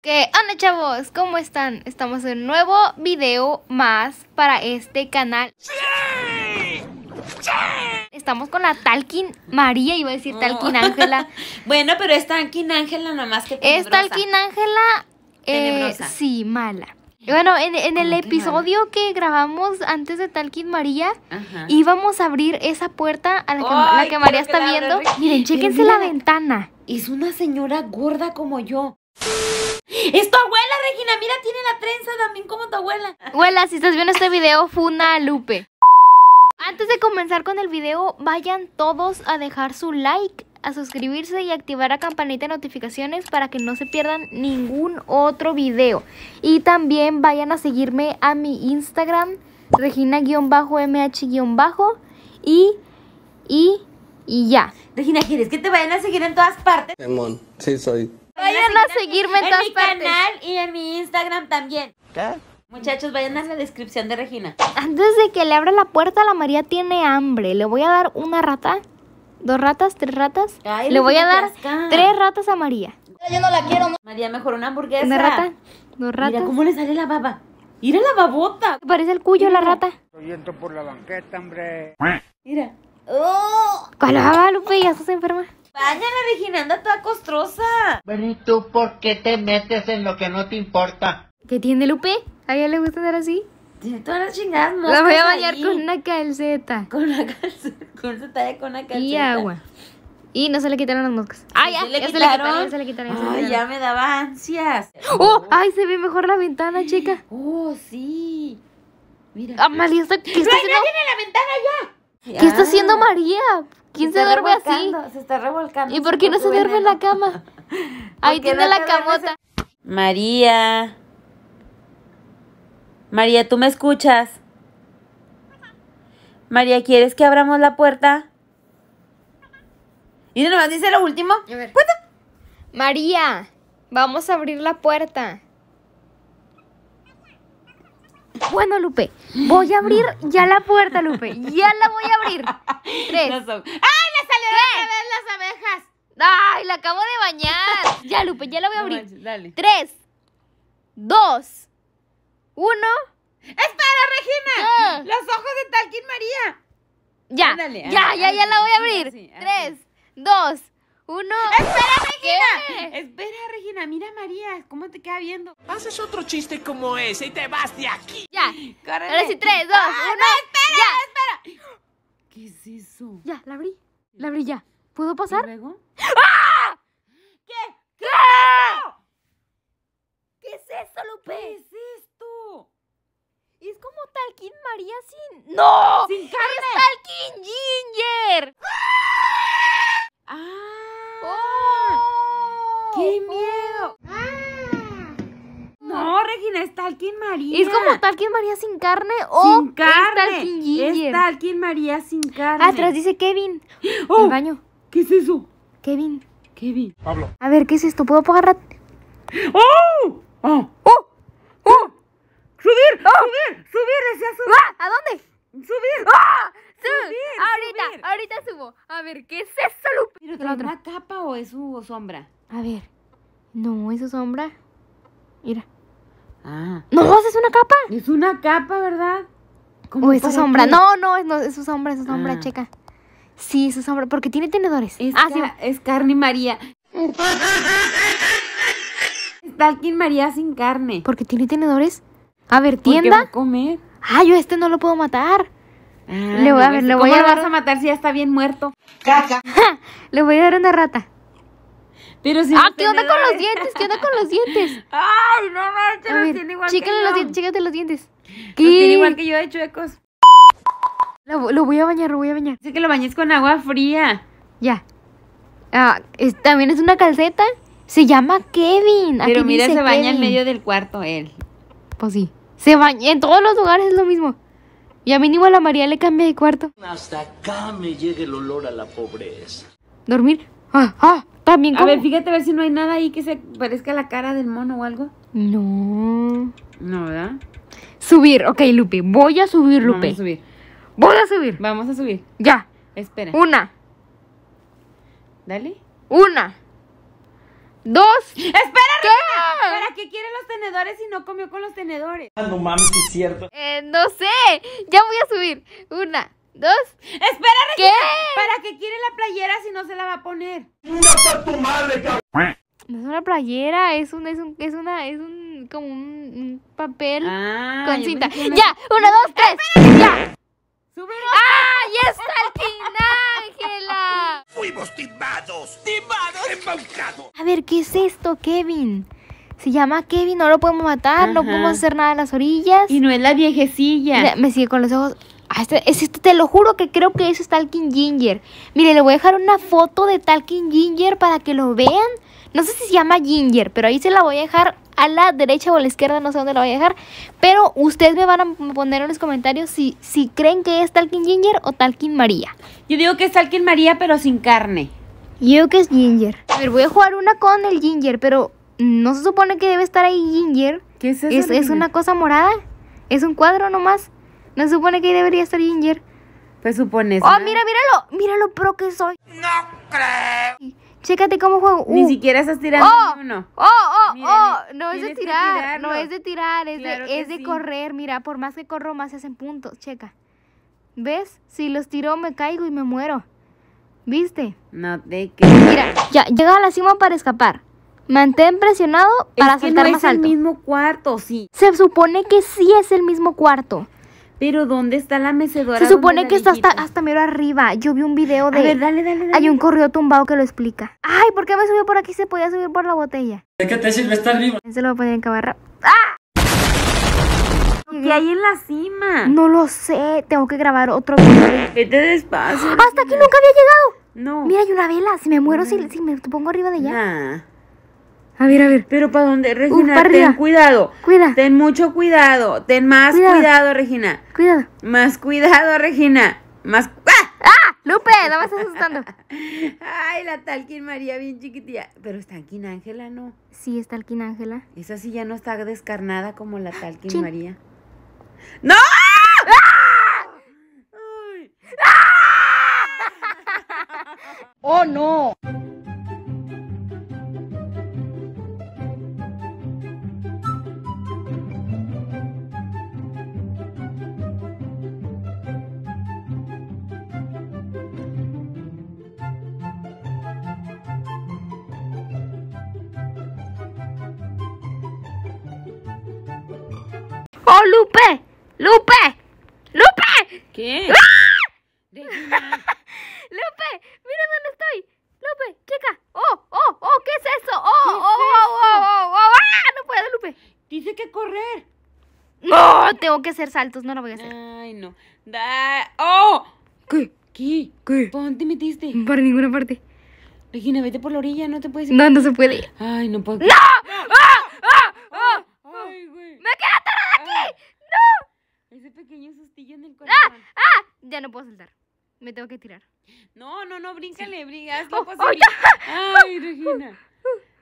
¿Qué onda chavos? ¿Cómo están? Estamos en un nuevo video más para este canal. ¡Sí! Estamos con la Talkin María, iba a decir oh. Talkin Ángela. bueno, pero es Talkin Ángela nada más que Es Talkin Ángela... Eh, sí, mala. Bueno, en, el episodio que grabamos antes de Talkin María, íbamos a abrir esa puerta a la que, María está viendo. Miren, chéquense la ventana. Es una señora gorda como yo. ¡Es tu abuela, Regina! Mira, tiene la trenza también como tu abuela. Abuela, si estás viendo este video, funa Lupe. Antes de comenzar con el video, vayan todos a dejar su like, a suscribirse y activar la campanita de notificaciones para que no se pierdan ningún otro video. Y también vayan a seguirme a mi Instagram, Regina-MH- y... y... y ya. Regina, ¿quieres que te vayan a seguir en todas partes? Simón, sí soy vayan a seguirme en, en mi canal y en mi Instagram también. ¿Qué? Muchachos, vayan a la descripción de Regina. Antes de que le abra la puerta, la María tiene hambre. Le voy a dar una rata, dos ratas, tres ratas. le voy a dar tres ratas a María. Ah, yo no la quiero. No. María, mejor una hamburguesa. Una rata, dos ratas. cómo le sale la baba. Mira la babota. Parece el cuyo la rata. Estoy entro por la banqueta, hombre. Mira. ¡Oh! Lupe? ¿Ya estás enferma? Vayan Regina! ¡Anda toda costrosa! Bueno, ¿y tú por qué te metes en lo que no te importa? ¿Qué tiene Lupe? ¿A ella le gusta andar así? Tiene todas las chingadas La voy a bañar con una calceta. Con una calceta. Con una calceta. Y agua. Y no se le quitaron las moscas. ¡Ah, ya! Se le quitaron, ya ¡Ay, ya me daba ansias! ¡Oh! ¡Ay, se ve mejor la ventana, chica! ¡Oh, sí! Mira. ¡Ah, María ¿qué está haciendo? ¡No hay en la ventana ya! ¿Qué está haciendo María? ¿Quién se, duerme así? Se está revolcando. ¿Y por qué no se duerme en la cama? Ahí tiene la camota. María. María, ¿tú me escuchas? María, ¿quieres que abramos la puerta? Y nomás dice lo último. A ver. María, vamos a abrir la puerta. Bueno, Lupe, voy a abrir ya la puerta, Lupe. Ya la voy a abrir. Tres. ¡Ay, le salió otra vez las abejas! ¡Ay, la acabo de bañar! Ya, Lupe, ya la voy a abrir. Tres, dos, uno. ¡Espera, Regina! ¡Los ojos de Talquín María! Ya, ya, ya, ya la voy a abrir. Tres, dos, uno. ¡Espera, Regina! Espera, Regina, mira María, ¿cómo te queda viendo? Haces otro chiste como ese y te vas de aquí. Ya. corre. Ahora sí, tres, dos, ah, uno. espera, espera! ¿Qué es eso? Ya, la abrí. La abrí ya. ¿Puedo pasar? luego? ¡Ah! ¿Qué? ¿Qué? ¿Qué es eso, Lupe? ¿Qué es esto? Es como talquín María sin... ¡No! ¡Sin carne! ¡Es talquín Ginger! ¡Ah! ¡Qué miedo! ¡Ah! No, Regina, es tal quien María. ¿Es como tal quien María sin carne o sin carne. es tal Ginger? Es María sin carne. Atrás dice Kevin. ¡Oh! El baño. ¿Qué es eso? Kevin. Kevin. Pablo. A ver, ¿qué es esto? ¿Puedo apagar? ¡Oh! Ah. ¡Oh! ¡Oh! ¡Oh! ¡Subir! ¡Oh! subir! subir subir decía subir ¡Ah! a dónde? ¡Subir! ¡Ah! ¡Subir! Ahorita, ahorita subo. A ver, ¿qué es eso? ¿Es una capa o es su sombra? A ver. No, es su sombra. Mira. Ah. No, es una capa. Es una capa, ¿verdad? O es su sombra. No, no, es, no, su sombra, es su sombra, ah. checa. Sí, es su sombra, porque tiene tenedores. Es ah, sí. Es carne María. Talkin María sin carne. Porque tiene tenedores. A ver, tienda. Va comer. Ah, yo este no lo puedo matar. Ah, le voy a ver, pues, le voy a dar... vas a matar si ya está bien muerto? Caca. le voy a dar una rata. Pero si ah, ¿qué onda con los dientes? ¿Qué onda con los dientes? Ay, no, no, los tiene igual que los dientes, chíquenle los dientes. ¿Qué? Los tiene igual que yo de chuecos. Lo, lo, voy a bañar, lo voy a bañar. Dice que lo bañes con agua fría. Ya. Ah, también es una calceta. Se llama Kevin. Pero mira, se baña en medio del cuarto él. Pues sí. Se baña en todos los lugares, es lo mismo. Y a a la María le cambia de cuarto. Hasta acá me llega el olor a la pobreza. ¿Dormir? ¡Ah! ¡Ah! También A ver, fíjate a ver si no hay nada ahí que se parezca a la cara del mono o algo. No. No, ¿verdad? Subir, ok, Lupe. Voy a subir, Lupe. Vamos a subir. Voy a subir. Vamos a subir. Ya. Espera. Una. Dale. Una dos. ¡Espera, ¿Qué? ¿Para qué quiere los tenedores si no comió con los tenedores? Ah, no mames, es cierto. Eh, no sé. Ya voy a subir. Una, dos. ¡Espera, ¿Qué? ¿Para qué quiere la playera si no se la va a poner? Una tu madre, cabrón! No es una playera, es un, es un, es una, es un, como un, papel ah, con cinta. ¡Ya! ¡Una, dos, tres! ¡Ya! ¡Ah! ¡Ya está el Ángela! ¡Fuimos timados! ¡Timados! ¡Embaucados! A ver, ¿qué es esto, Kevin? Se llama Kevin, no lo podemos matar, no podemos hacer nada en las orillas. Y no es la viejecilla. me sigue con los ojos. Ah, este, este, te lo juro que creo que eso es Talking Ginger. Mire, le voy a dejar una foto de Talking Ginger para que lo vean. No sé si se llama Ginger, pero ahí se la voy a dejar a la derecha o a la izquierda, no sé dónde lo voy a dejar. Pero ustedes me van a poner en los comentarios si, si creen que es Talking Ginger o Talking María. Yo digo que es Talking María, pero sin carne. Yo digo que es Ginger. A ver, voy a jugar una con el Ginger, pero no se supone que debe estar ahí Ginger. ¿Qué es eso? ¿Es, una cosa morada? ¿Es un cuadro nomás? No se supone que ahí debería estar Ginger. Pues eso. ¡Oh, mira, míralo! ¡Míralo pro que soy! ¡No creo! Chécate cómo juego. Ni uh. siquiera estás tirando oh, uno. ¡Oh, oh, oh! No es de tirar, no es de tirar, es de, correr. Mira, por más que corro, más se hacen puntos. Checa. ¿Ves? Si los tiro, me caigo y me muero. ¿Viste? No te creo. Mira, ya, llega a la cima para escapar. Mantén presionado para saltar más alto. es el mismo cuarto, sí. Se supone que sí es el mismo cuarto. Pero ¿dónde está la mecedora? Se supone que está hasta, hasta mero arriba. Yo vi un video de... dale, dale, dale. Hay un correo tumbado que lo explica. Ay, ¿por qué me subió por aquí? Se podía subir por la botella. ¿De qué te sirve estar vivo? Se lo en cabarra. ¡Ah! ¿Qué hay en la cima? No lo sé. Tengo que grabar otro video. Vete despacio. Hasta aquí nunca había llegado. No. Mira, hay una vela. Si me muero, si, me pongo arriba de ella. A ver, a ver. Pero para dónde, Regina, uh, ten cuidado. Cuida. Ten mucho cuidado. Ten más cuidado, Regina. Cuidado. Más cuidado, Regina. Más. ¡Ah! ¡Ah! ¡Lupe! La vas asustando. Ay, la Talkin María, bien chiquitilla. Pero es Talkin Ángela, ¿no? Sí, es Talkin Ángela. Esa sí ya no está descarnada como la ah, Talkin María. ¡No! ¡Ah! ¡Ah! ¡Oh, no! Lupe, Lupe, Lupe. ¿Qué? ¡Ah! Lupe, mira dónde estoy. Lupe, chica. Oh, oh, oh, ¿qué es eso? Oh, oh, oh oh, oh, oh, oh, ah, no puedo, Lupe. Dice que correr. No, tengo que hacer saltos, no lo voy a hacer. Ay, no. Da... ¡Oh! ¿Qué? ¿Qué? ¿Qué? ¿Dónde te metiste? Para ninguna parte. Regina, vete por la orilla, no te puedes ir. No, no se puede. Ay, no puedo. ¡No! ese pequeño sustillo en el ¡Ah! corazón. ¡Ah! ¡Ah! Ya no puedo saltar. Me tengo que tirar. No, no, no, bríncale, sí. brinca, hazlo oh, ¡Ay, Regina!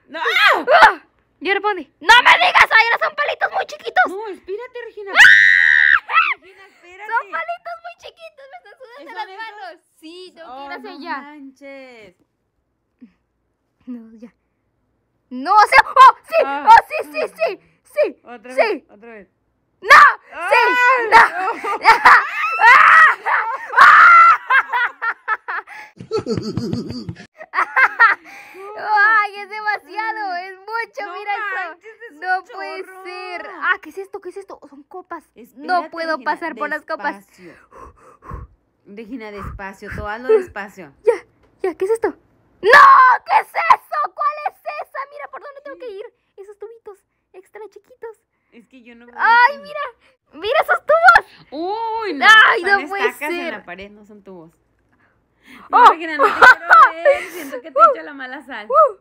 ¡No! ¡Ah! Yo respondí. ¡No me digas! ¡Ay, ¡Ahora son palitos muy chiquitos! No, espérate, Regina. ¡Ah! Regina, espérate. Son palitos muy chiquitos, me están sudando las eso? manos. Sí, tengo oh, que ir hacia no allá. Manches. No, ya. No, o sea, oh, sí, ah. oh, sí, sí, sí, sí. Otra sí. vez, otra vez. ¡No! ¡Sí! ¡No! ¡Ay, es demasiado! ¡Es mucho! ¡Mira eso! ¡No puede ser! ¡Ah, qué es esto! ¿Qué es esto? Son copas. no puedo pasar por las copas. Regina, despacio, todo hazlo despacio. Ya, ya, ¿qué es esto? ¡No! ¿Qué es eso? ¿Cuál es esa? Mira, ¿por dónde tengo que ir? Esos tubitos extra chiquitos. Es que yo no. ¡Ay, mira! ¡Mira esos tubos! ¡Uy! No, ¡Ay, no en la pared, no son tubos. Oh. No, quiero ver. Siento que te he echo la mala sal. Uh.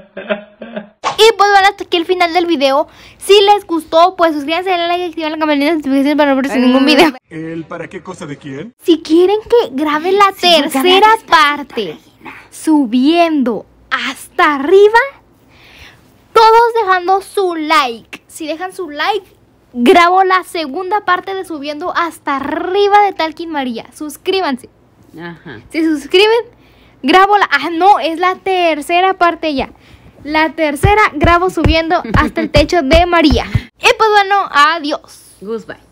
uh. no hasta aquí el final del video. Si les gustó, pues suscríbanse, denle like y activen la campanita de notificaciones para no perderse ningún video. ¿El para qué cosa de quién? Si quieren que grabe la tercera parte subiendo hasta arriba, todos dejando su like. Si dejan su like, grabo la segunda parte de subiendo hasta arriba de Talkin María. Suscríbanse. Ajá. Si suscriben, grabo la... Ah, no, es la tercera parte ya. La tercera grabo subiendo hasta el techo de María. Y pues bueno, adiós. Goodbye.